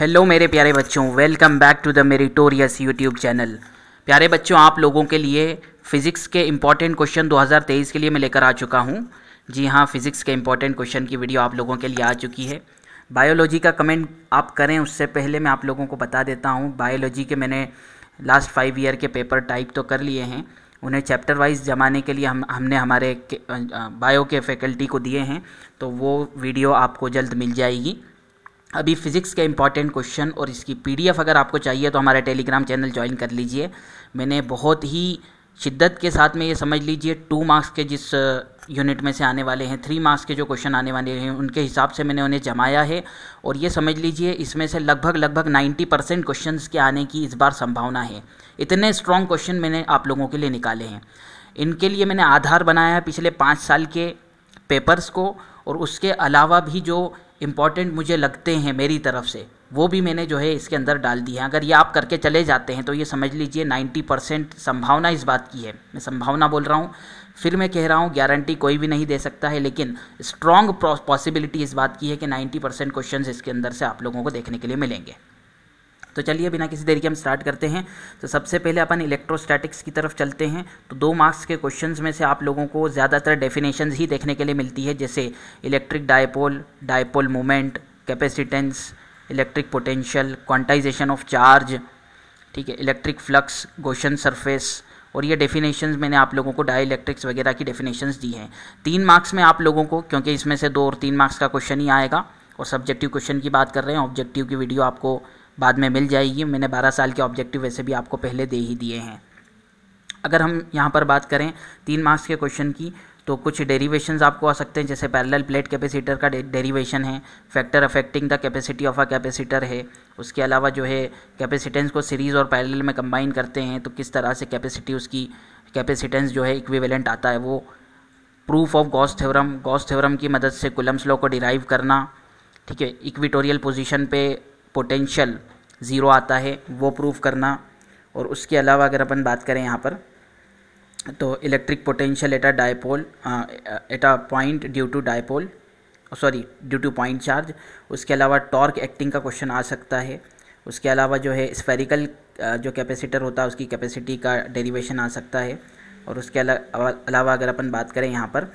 hello मेरे प्यारे बच्चों welcome back to the meritorious YouTube channel प्यारे बच्चों आप लोगों के लिए फिज़िक्स के इम्पॉर्टेंट क्वेश्चन 2023 के लिए मैं लेकर आ चुका हूँ जी हाँ फिज़िक्स के इंपॉर्टेंट क्वेश्चन की वीडियो आप लोगों के लिए आ चुकी है बायोलॉजी का कमेंट आप करें उससे पहले मैं आप लोगों को बता देता हूँ बायोलॉजी के मैंने लास्ट फाइव ईयर के पेपर टाइप तो कर लिए हैं उन्हें चैप्टर वाइज जमाने के लिए हम हमने हमारे के, बायो के फैकल्टी को दिए हैं तो वो वीडियो आपको जल्द मिल जाएगी अभी फिज़िक्स के इंपॉर्टेंट क्वेश्चन और इसकी पीडीएफ अगर आपको चाहिए तो हमारा टेलीग्राम चैनल ज्वाइन कर लीजिए मैंने बहुत ही शिद्दत के साथ में ये समझ लीजिए टू मार्क्स के जिस यूनिट uh, में से आने वाले हैं थ्री मार्क्स के जो क्वेश्चन आने वाले हैं उनके हिसाब से मैंने उन्हें जमाया है और ये समझ लीजिए इसमें से लगभग लगभग नाइन्टी परसेंट क्वेश्चन के आने की इस बार संभावना है इतने स्ट्रॉन्ग क्वेश्चन मैंने आप लोगों के लिए निकाले हैं इनके लिए मैंने आधार बनाया है पिछले पाँच साल के पेपर्स को और उसके अलावा भी जो इम्पॉर्टेंट मुझे लगते हैं मेरी तरफ से वो भी मैंने जो है इसके अंदर डाल दिया है अगर ये आप करके चले जाते हैं तो ये समझ लीजिए 90 परसेंट संभावना इस बात की है मैं संभावना बोल रहा हूँ फिर मैं कह रहा हूँ गारंटी कोई भी नहीं दे सकता है लेकिन स्ट्रॉन्ग पॉसिबिलिटी इस बात की है कि 90 परसेंट क्वेश्चन इसके अंदर से आप लोगों को देखने के लिए मिलेंगे तो चलिए बिना किसी देरी के हम स्टार्ट करते हैं तो सबसे पहले अपन इलेक्ट्रोस्टैटिक्स की तरफ चलते हैं तो दो मार्क्स के क्वेश्चन में से आप लोगों को ज़्यादातर डेफिनेशन ही देखने के लिए मिलती है जैसे electric dipole dipole moment capacitance electric potential quantization of charge ठीक है इलेक्ट्रिक फ्लक्स गोशन सरफेस और ये डेफिनेशंस मैंने आप लोगों को डाई इलेक्ट्रिक्स वगैरह की डेफिनेशंस दी हैं तीन मार्क्स में आप लोगों को क्योंकि इसमें से दो और तीन मार्क्स का क्वेश्चन ही आएगा और सब्जेक्टिव क्वेश्चन की बात कर रहे हैं ऑब्जेक्टिव की वीडियो आपको बाद में मिल जाएगी मैंने बारह साल के ऑब्जेक्टिव वैसे भी आपको पहले दे ही दिए हैं अगर हम यहाँ पर बात करें तीन मार्क्स के क्वेश्चन की तो कुछ डेरिवेशंस आपको आ सकते हैं जैसे पैरेलल प्लेट कैपेसिटर का डेरिवेशन है factor affecting the capacity of a capacitor है उसके अलावा जो है कैपेसिटेंस को सीरीज़ और पैरेलल में कंबाइन करते हैं तो किस तरह से कैपेसिटी उसकी कैपेसिटेंस जो है इक्विवेलेंट आता है वो proof of Gauss theorem Gauss theorem की मदद से कुलम्स लॉ को डिराइव करना ठीक है इक्विटोरियल पोजीशन पे पोटेंशियल ज़ीरो आता है वो प्रूव करना और उसके अलावा अगर अपन बात करें यहाँ पर तो electric potential at a dipole at a point due to dipole sorry due to point charge उसके अलावा टॉर्क एक्टिंग का क्वेश्चन आ सकता है उसके अलावा जो है स्फेरिकल जो कैपेसिटर होता है उसकी कैपेसिटी का डेरिवेशन आ सकता है और उसके अलावा अगर अपन बात करें यहाँ पर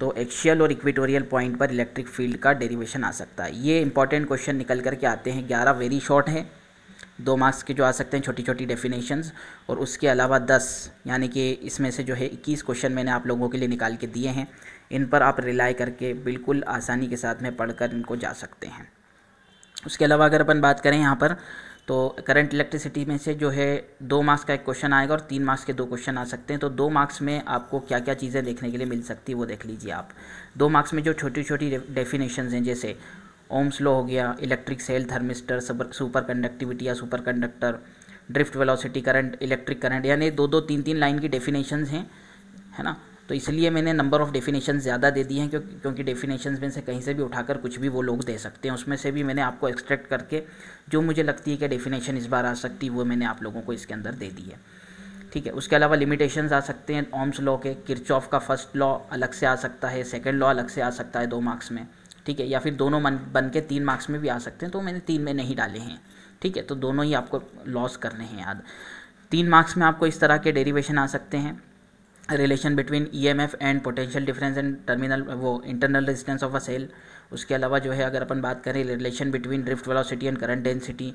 तो एक्शियल और इक्वेटोरियल पॉइंट पर इलेक्ट्रिक फील्ड का डेरिवेशन आ सकता है ये इंपॉर्टेंट क्वेश्चन निकल करके आते हैं ग्यारह वेरी शॉर्ट हैं दो मार्क्स के जो आ सकते हैं छोटी छोटी डेफिनेशंस और उसके अलावा दस यानी कि इसमें से जो है इक्कीस क्वेश्चन मैंने आप लोगों के लिए निकाल के दिए हैं इन पर आप रिलाई करके बिल्कुल आसानी के साथ में पढ़ कर इनको जा सकते हैं उसके अलावा अगर अपन बात करें यहाँ पर तो करंट इलेक्ट्रिसिटी में से जो है दो मार्क्स का एक क्वेश्चन आएगा और तीन मार्क्स के दो क्वेश्चन आ सकते हैं तो दो मार्क्स में आपको क्या क्या चीज़ें देखने के लिए मिल सकती है वो देख लीजिए आप दो मार्क्स में जो छोटी छोटी डेफिनेशन हैं जैसे ओम्स स्लो हो गया electric cell thermistor super conductivity या super conductor drift velocity current electric current यानी दो दो तीन तीन लाइन की डेफिनेशन हैं है ना तो इसलिए मैंने नंबर ऑफ़ डेफिनेशन ज़्यादा दे दी हैं क्योंकि क्योंकि डेफिनेशन में से कहीं से भी उठाकर कुछ भी वो लोग दे सकते हैं उसमें से भी मैंने आपको एक्सट्रैक्ट करके जो मुझे लगती है कि डेफिनेशन इस बार आ सकती है वो मैंने आप लोगों को इसके अंदर दे दी है ठीक है उसके अलावा लिमिटेशन आ सकते हैं ऑम्स लॉ के किरचॉफ का फर्स्ट लॉ अलग से आ सकता है सेकेंड लॉ अलग से आ सकता है दो मार्क्स में ठीक है या फिर दोनों मन बन के तीन मार्क्स में भी आ सकते हैं तो मैंने तीन में नहीं डाले हैं ठीक है तो दोनों ही आपको लॉस करने हैं याद तीन मार्क्स में आपको इस तरह के डेरिवेशन आ सकते हैं relation between E M F and potential difference and terminal वो internal resistance of a cell उसके अलावा जो है अगर अपन बात करें relation between drift velocity and current density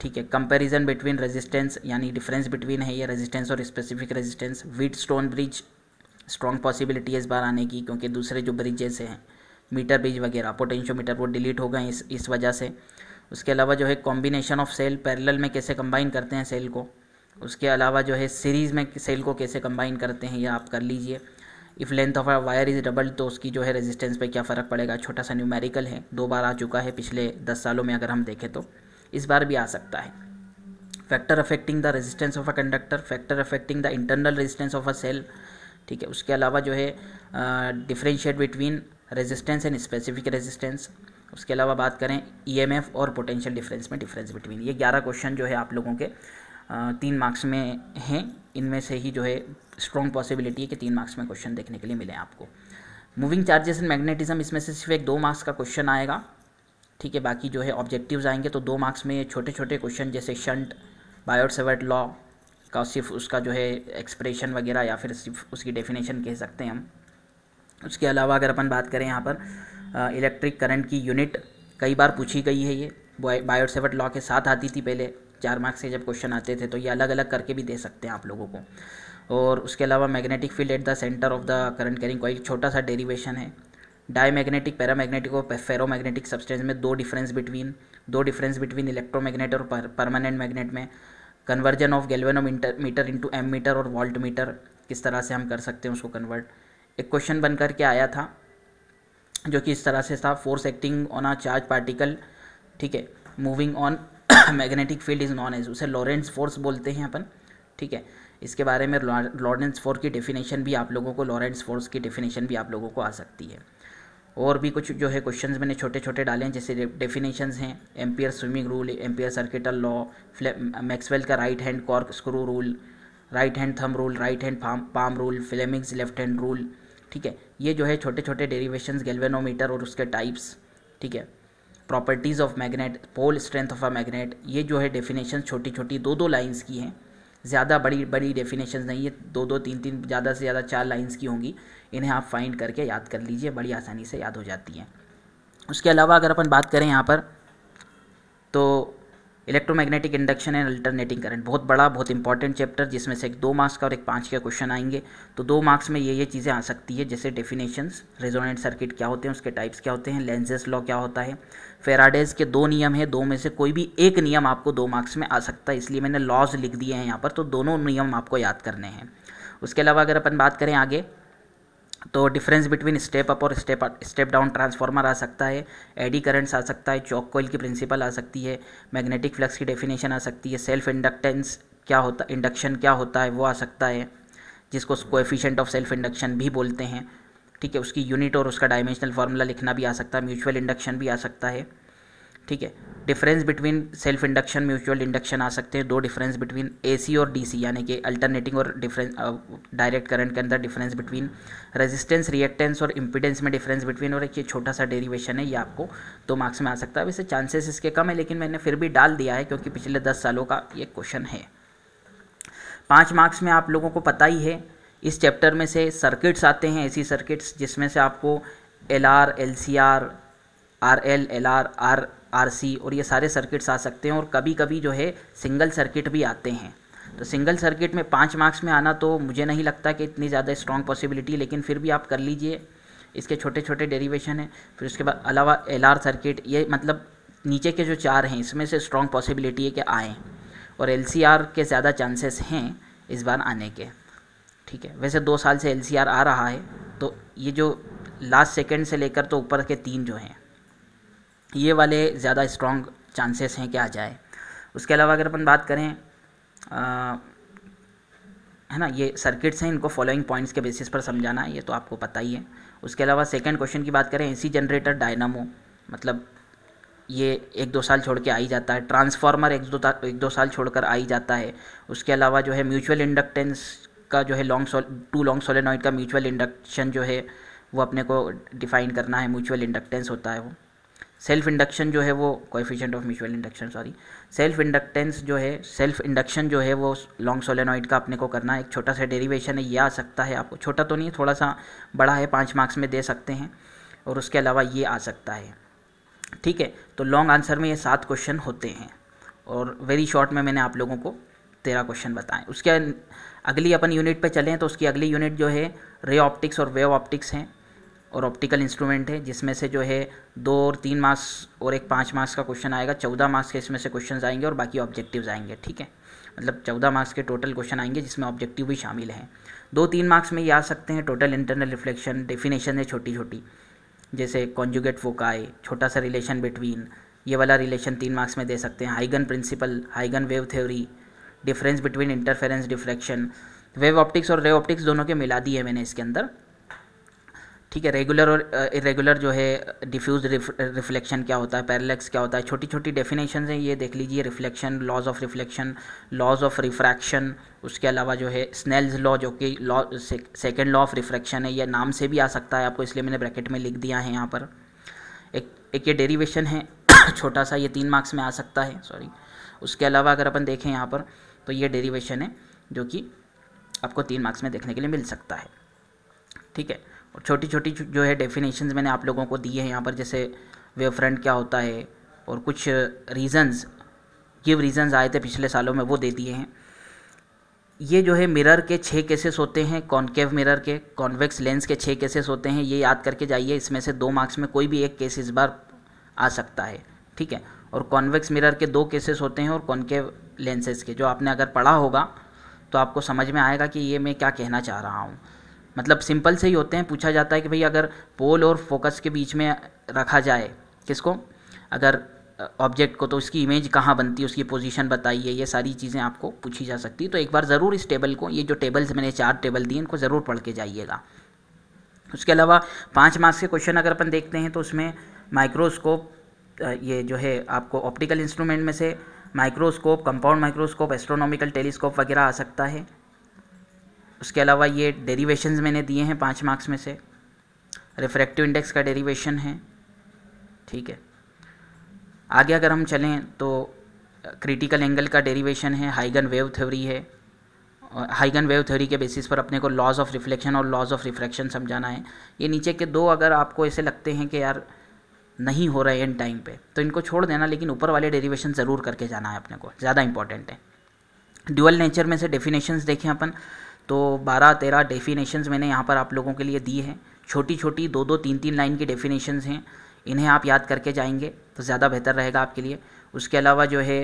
ठीक है कंपैरिजन बिटवीन रेजिस्टेंस यानी डिफरेंस बिटवीन है ये रेजिस्टेंस और specific resistance Wheatstone bridge strong possibility है इस बार आने की क्योंकि दूसरे जो ब्रिजेस हैं मीटर ब्रिज वगैरह पोटेंशियो मीटर वो डिलीट हो गए इस इस वजह से उसके अलावा जो है कॉम्बिनेशन ऑफ सेल पैरेलल में कैसे कंबाइन करते हैं सेल को उसके अलावा जो है सीरीज़ में सेल को कैसे कंबाइन करते हैं यह आप कर लीजिए if length of wire is double तो उसकी जो है रेजिस्टेंस पे क्या फ़र्क पड़ेगा छोटा सा न्यूमेरिकल है दो बार आ चुका है पिछले दस सालों में अगर हम देखें तो इस बार भी आ सकता है factor affecting the resistance of a conductor factor affecting the internal resistance of a cell ठीक है उसके अलावा जो है differentiate between resistance and specific resistance उसके अलावा बात करें एफ e और पोटेंशियल डिफरेंस में डिफरेंस बिटवीन ये ग्यारह क्वेश्चन जो है आप लोगों के तीन मार्क्स में हैं इनमें से ही जो है स्ट्रॉन्ग पॉसिबिलिटी है कि तीन मार्क्स में क्वेश्चन देखने के लिए मिले आपको मूविंग चार्जेस एंड मैग्नेटिज्म इसमें से सिर्फ एक दो मार्क्स का क्वेश्चन आएगा ठीक है बाकी जो है ऑब्जेक्टिव्स आएंगे तो दो मार्क्स में छोटे छोटे क्वेश्चन जैसे शंट बायोसेवर्ट लॉ का सिर्फ उसका जो है एक्सप्रेशन वगैरह या फिर सिर्फ उसकी डेफिनेशन कह सकते हैं हम उसके अलावा अगर अपन बात करें यहाँ पर इलेक्ट्रिक करंट की यूनिट कई बार पूछी गई है ये बायोसेवर्ट लॉ के साथ आती थी पहले चार मार्क्स के जब क्वेश्चन आते थे तो ये अलग अलग करके भी दे सकते हैं आप लोगों को और उसके अलावा magnetic field at the centre of the current carrying coil छोटा सा डेरिवेशन है डाई मैग्नेटिक पैरा मैग्नेटिक और फेरो मैग्नेटिक सब्सटेंस में दो डिफरेंस बिटवीन दो डिफरेंस बिटवीन इलेक्ट्रो मैगनेट और परमानेंट मैग्नेट में conversion of galvanometer into ammeter और वॉल्ट मीटर किस तरह से हम कर सकते हैं उसको कन्वर्ट एक क्वेश्चन बन करके आया था जो कि इस तरह से था force acting on a charge particle ठीक है moving on magnetic field is known as उसे लॉरेंस फोर्स बोलते हैं अपन ठीक है इसके बारे में लॉरेंस फोर्स की डेफिनेशन भी आप लोगों को लॉरेंस फोर्स की डेफिनेशन भी आप लोगों को आ सकती है और भी कुछ जो है क्वेश्चंस मैंने छोटे छोटे डाले हैं जैसे डेफिनेशंस हैं Ampere swimming rule Ampere circuital law Maxwell का right hand cork screw rule right hand thumb rule right hand palm rule Fleming's left hand rule ठीक है ये जो है छोटे छोटे डेरिवेशंस गेलवेनोमीटर और उसके टाइप्स ठीक है properties of magnet pole strength of a magnet ये जो है डेफिनेशन छोटी छोटी दो दो लाइंस की हैं ज़्यादा बड़ी बड़ी डेफिनेशन नहीं है दो दो तीन तीन ज़्यादा से ज़्यादा चार लाइन्स की होंगी इन्हें आप फाइंड करके याद कर लीजिए बड़ी आसानी से याद हो जाती हैं उसके अलावा अगर अपन बात करें यहाँ पर तो electromagnetic induction and alternating current बहुत बड़ा बहुत इंपॉर्टेंट चैप्टर जिसमें से एक दो मार्क्स का और एक पाँच का क्वेश्चन आएंगे तो दो मार्क्स में ये ये चीज़ें आ सकती है जैसे डेफिनेशंस रेजोनेंट सर्किट क्या होते हैं उसके टाइप्स क्या होते हैं लेंजेस लॉ क्या होता है फेराडेज के दो नियम हैं दो में से कोई भी एक नियम आपको दो मार्क्स में आ सकता है इसलिए मैंने लॉज लिख दिए हैं यहाँ पर तो दोनों नियम आपको याद करने हैं उसके अलावा अगर अपन बात करें आगे तो डिफरेंस बिटवीन स्टेप अप और स्टेप स्टेप डाउन ट्रांसफार्मर आ सकता है एडी करंट्स आ सकता है चौक कोयल की प्रिंसिपल आ सकती है मैग्नेटिक फ्लक्स की डेफिनेशन आ सकती है सेल्फ इंडक्टेंस क्या होता इंडक्शन क्या होता है वो आ सकता है जिसको कोएफिशिएंट ऑफ सेल्फ इंडक्शन भी बोलते हैं ठीक है उसकी यूनिट और उसका डायमेंशनल फार्मूला लिखना भी आ सकता है म्यूचुअल इंडक्शन भी आ सकता है ठीक है difference between self induction mutual induction आ सकते हैं दो डिफरेंस बिटवीन एसी और डीसी यानी कि अल्टरनेटिंग और डिफरेंस डायरेक्ट करंट के अंदर डिफरेंस बिटवीन रेजिस्टेंस रिएक्टेंस और इम्पिडेंस में डिफरेंस बिटवीन और एक ये छोटा सा डेरिवेशन है ये आपको दो मार्क्स में आ सकता है वैसे चांसेस इसके कम है लेकिन मैंने फिर भी डाल दिया है क्योंकि पिछले दस सालों का ये क्वेश्चन है पाँच मार्क्स में आप लोगों को पता ही है इस चैप्टर में से सर्किट्स आते हैं ऐसी सर्किट्स जिसमें से आपको L R L C R R L L R R RC और ये सारे सर्किट्स आ सकते हैं और कभी कभी जो है सिंगल सर्किट भी आते हैं तो सिंगल सर्किट में पाँच मार्क्स में आना तो मुझे नहीं लगता कि इतनी ज़्यादा स्ट्रॉन्ग पॉसिबिलिटी लेकिन फिर भी आप कर लीजिए इसके छोटे छोटे डेरिवेशन हैं फिर उसके बाद अलावा एल आर सर्किट ये मतलब नीचे के जो चार हैं इसमें से स्ट्रॉन्ग पॉसिबिलिटी है कि आएँ और एल सी आर के ज़्यादा चांसेस हैं इस बार आने के ठीक है वैसे दो साल से एल सी आर आ रहा है तो ये जो लास्ट सेकेंड से लेकर तो ऊपर के तीन जो हैं ये वाले ज़्यादा स्ट्रॉन्ग चांसेस हैं कि आ जाए उसके अलावा अगर अपन बात करें आ, है ना ये सर्किट्स हैं इनको फॉलोइंग पॉइंट्स के बेसिस पर समझाना है ये तो आपको पता ही है उसके अलावा सेकंड क्वेश्चन की बात करें एसी जनरेटर डायनामो मतलब ये एक दो साल छोड़ के आ ही जाता है ट्रांसफार्मर एक दो एक दो साल छोड़कर आ ही जाता है उसके अलावा जो है म्यूचुअल इंडक्टेंस का जो है long sole to long solenoid का म्यूचुअल इंडक्शन जो है वो अपने को डिफाइन करना है म्यूचुअल इंडक्टेंस होता है वो सेल्फ इंडक्शन जो है वो coefficient of mutual induction sorry self inductance जो है सेल्फ इंडक्शन जो है वो लॉन्ग सोलेनॉइड का अपने को करना है एक छोटा सा डेरिवेशन है ये आ सकता है आपको छोटा तो नहीं है थोड़ा सा बड़ा है पाँच मार्क्स में दे सकते हैं और उसके अलावा ये आ सकता है ठीक है तो लॉन्ग आंसर में ये सात क्वेश्चन होते हैं और वेरी शॉर्ट में मैंने आप लोगों को तेरह क्वेश्चन बताएं उसके अगली अपन यूनिट पे चलें तो उसकी अगली यूनिट जो है रे ऑप्टिक्स और वेव ऑप्टिक्स हैं और ऑप्टिकल इंस्ट्रूमेंट है जिसमें से जो है दो और तीन मार्क्स और एक पाँच मार्क्स का क्वेश्चन आएगा चौदह मार्क्स के इसमें से क्वेश्चन आएंगे और बाकी ऑब्जेक्टिव आएंगे ठीक है मतलब चौदह मार्क्स के टोटल क्वेश्चन आएंगे जिसमें ऑब्जेक्टिव भी शामिल हैं दो तीन मार्क्स में ये आ सकते हैं टोटल इंटरनल रिफ्लेक्शन डेफिनेशन है छोटी छोटी जैसे कॉन्जुगेट फोकाई छोटा सा रिलेशन बिटवीन ये वाला रिलेशन तीन मार्क्स में दे सकते हैं हाइगन principal हाइगन wave theory difference between interference diffraction wave optics और रेव ऑप्टिक्स दोनों के मिला दिए मैंने इसके अंदर ठीक है रेगुलर और इरेगुलर जो है डिफ्यूज रिफ्लेक्शन क्या होता है पैरलेक्स क्या होता है छोटी छोटी डेफिनेशन हैं ये देख लीजिए reflection laws of reflection laws of refraction उसके अलावा जो है स्नेल्स लॉ जो कि law second law of refraction है यह नाम से भी आ सकता है आपको इसलिए मैंने ब्रैकेट में लिख दिया है यहाँ पर एक एक ये डेरीवेशन है छोटा सा ये तीन मार्क्स में आ सकता है सॉरी उसके अलावा अगर अपन देखें यहाँ पर तो ये डेरीवेशन है जो कि आपको तीन मार्क्स में देखने के लिए मिल सकता है ठीक है और छोटी छोटी जो है डेफिनेशंस मैंने आप लोगों को दी है यहाँ पर जैसे वेव फ्रंट क्या होता है और कुछ रीजंस गिव रीजंस आए थे पिछले सालों में वो दे दिए हैं ये जो है मिरर के छः केसेस होते हैं कॉन्केव मिरर के कॉन्वेक्स लेंस के छः केसेस होते हैं ये याद करके जाइए इसमें से दो मार्क्स में कोई भी एक केस इस बार आ सकता है ठीक है और कॉन्वेक्स मिरर के दो केसेस होते हैं और कॉन्केव लेंसेज के जो आपने अगर पढ़ा होगा तो आपको समझ में आएगा कि ये मैं क्या कहना चाह रहा हूँ मतलब सिंपल से ही होते हैं पूछा जाता है कि भाई अगर पोल और फोकस के बीच में रखा जाए किसको अगर ऑब्जेक्ट को तो उसकी इमेज कहाँ बनती है उसकी पोजीशन बताइए ये सारी चीज़ें आपको पूछी जा सकती है तो एक बार ज़रूर इस टेबल को ये जो टेबल्स मैंने चार टेबल दिए इनको ज़रूर पढ़ के जाइएगा उसके अलावा पाँच मार्क्स के क्वेश्चन अगर अपन देखते हैं तो उसमें माइक्रोस्कोप ये जो है आपको ऑप्टिकल इंस्ट्रूमेंट में से microscope compound microscope astronomical telescope वगैरह आ सकता है उसके अलावा ये डेरीवेशन मैंने दिए हैं पाँच मार्क्स में से रिफ्रैक्टिव इंडेक्स का डेरीवेशन है ठीक है आगे अगर हम चलें तो क्रिटिकल एंगल का डेरीवेशन है हाइगन वेव थ्योरी है हाइगन वेव थ्योरी के बेसिस पर अपने को लॉज ऑफ रिफ्लेक्शन और लॉज ऑफ रिफ्रैक्शन समझाना है ये नीचे के दो अगर आपको ऐसे लगते हैं कि यार नहीं हो रहे एंड टाइम पे तो इनको छोड़ देना लेकिन ऊपर वाले डेरिवेशन ज़रूर करके जाना है अपने को ज़्यादा इंपॉर्टेंट है ड्यूअल नेचर में से डेफिनेशंस देखें अपन तो बारह तेरह डेफिनेशन मैंने यहाँ पर आप लोगों के लिए दी हैं छोटी छोटी दो दो तीन तीन लाइन की डेफिनेशन हैं इन्हें आप याद करके जाएंगे तो ज़्यादा बेहतर रहेगा आपके लिए उसके अलावा जो है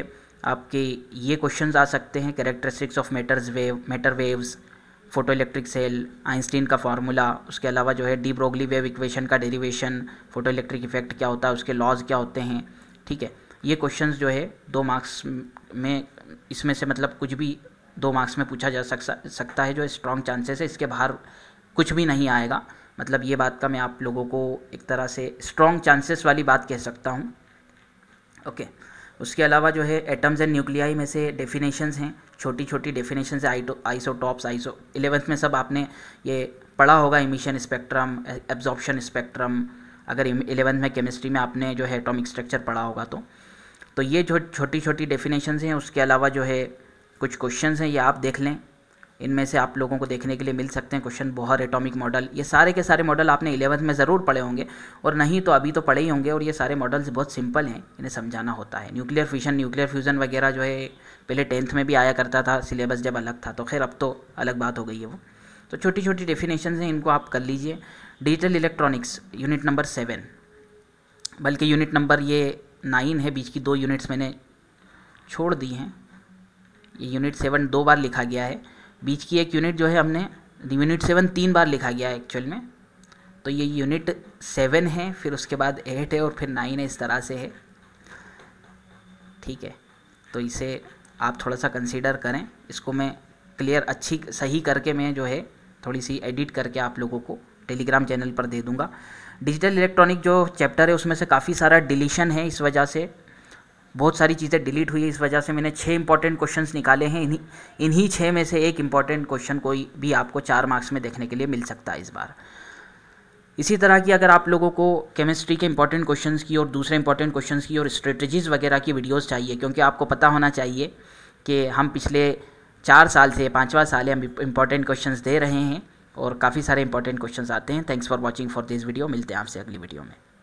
आपके ये क्वेश्चन आ सकते हैं characteristics of matters wave matter waves photo electric cell Einstein का फार्मूला उसके अलावा जो है डी ब्रोगली वेव इक्वेशन का डेरिवेशन फोटो इलेक्ट्रिक इफेक्ट क्या होता है उसके लॉज क्या होते हैं ठीक है ये क्वेश्चन जो है दो मार्क्स में इसमें से मतलब कुछ भी दो मार्क्स में पूछा जा सक, सकता है जो स्ट्रॉन्ग चांसेस है इसके बाहर कुछ भी नहीं आएगा मतलब ये बात का मैं आप लोगों को एक तरह से स्ट्रॉन्ग चांसेस वाली बात कह सकता हूँ ओके उसके अलावा जो है एटम्स एंड न्यूक्लियाई में से डेफिनेशंस हैं छोटी छोटी डेफिनेशन है आइटो आइसोटॉप्स आइसो इलेवेंथ में सब आपने ये पढ़ा होगा इमिशन स्पेक्ट्रम एब्जॉर्प्शन स्पेक्ट्रम अगर इलेवेंथ में केमिस्ट्री में आपने जो है एटॉमिक स्ट्रक्चर पढ़ा होगा तो तो ये जो छोटी छोटी डेफिनेशन हैं उसके अलावा जो है कुछ क्वेश्चंस हैं ये आप देख लें इनमें से आप लोगों को देखने के लिए मिल सकते हैं क्वेश्चन बहुत एटॉमिक मॉडल ये सारे के सारे मॉडल आपने इलेवंथ में ज़रूर पढ़े होंगे और नहीं तो अभी तो पढ़े ही होंगे और ये सारे मॉडल्स बहुत सिंपल हैं इन्हें समझाना होता है न्यूक्लियर फिशन न्यूक्लियर फ्यूज़न वगैरह जो है पहले टेंथ में भी आया करता था सिलेबस जब अलग था तो खैर अब तो अलग बात हो गई है वो तो छोटी छोटी डेफिनेशन हैं इनको आप कर लीजिए digital electronics unit number seven बल्कि यूनिट नंबर ये नाइन है बीच की दो यूनिट्स मैंने छोड़ दी हैं ये यूनिट सेवन दो बार लिखा गया है बीच की एक यूनिट जो है हमने यूनिट सेवन तीन बार लिखा गया है एक्चुअल में तो ये यूनिट सेवन है फिर उसके बाद एट है और फिर नाइन है इस तरह से है ठीक है तो इसे आप थोड़ा सा कंसीडर करें इसको मैं क्लियर अच्छी सही करके मैं जो है थोड़ी सी एडिट करके आप लोगों को टेलीग्राम चैनल पर दे दूंगा डिजिटल इलेक्ट्रॉनिक जो चैप्टर है उसमें से काफ़ी सारा डिलीशन है इस वजह से बहुत सारी चीज़ें डिलीट हुई है इस वजह से मैंने छः इंपॉर्टेंट क्वेश्चंस निकाले हैं इन्हीं इन्हीं छः में से एक इंपॉर्टेंट क्वेश्चन कोई भी आपको चार मार्क्स में देखने के लिए मिल सकता है इस बार इसी तरह की अगर आप लोगों को केमिस्ट्री के इंपॉर्टेंट क्वेश्चंस की और दूसरे इंपॉर्टेंट क्वेश्चंस की और स्ट्रेटजीज़ वगैरह की वीडियोस चाहिए क्योंकि आपको पता होना चाहिए कि हम पिछले चार साल से पाँचवा साल हम इंपॉर्टेंट क्वेश्चंस दे रहे हैं और काफ़ी सारे इंपॉर्टेंट क्वेश्चंस आते हैं thanks for watching for this video मिलते हैं आपसे अगली वीडियो में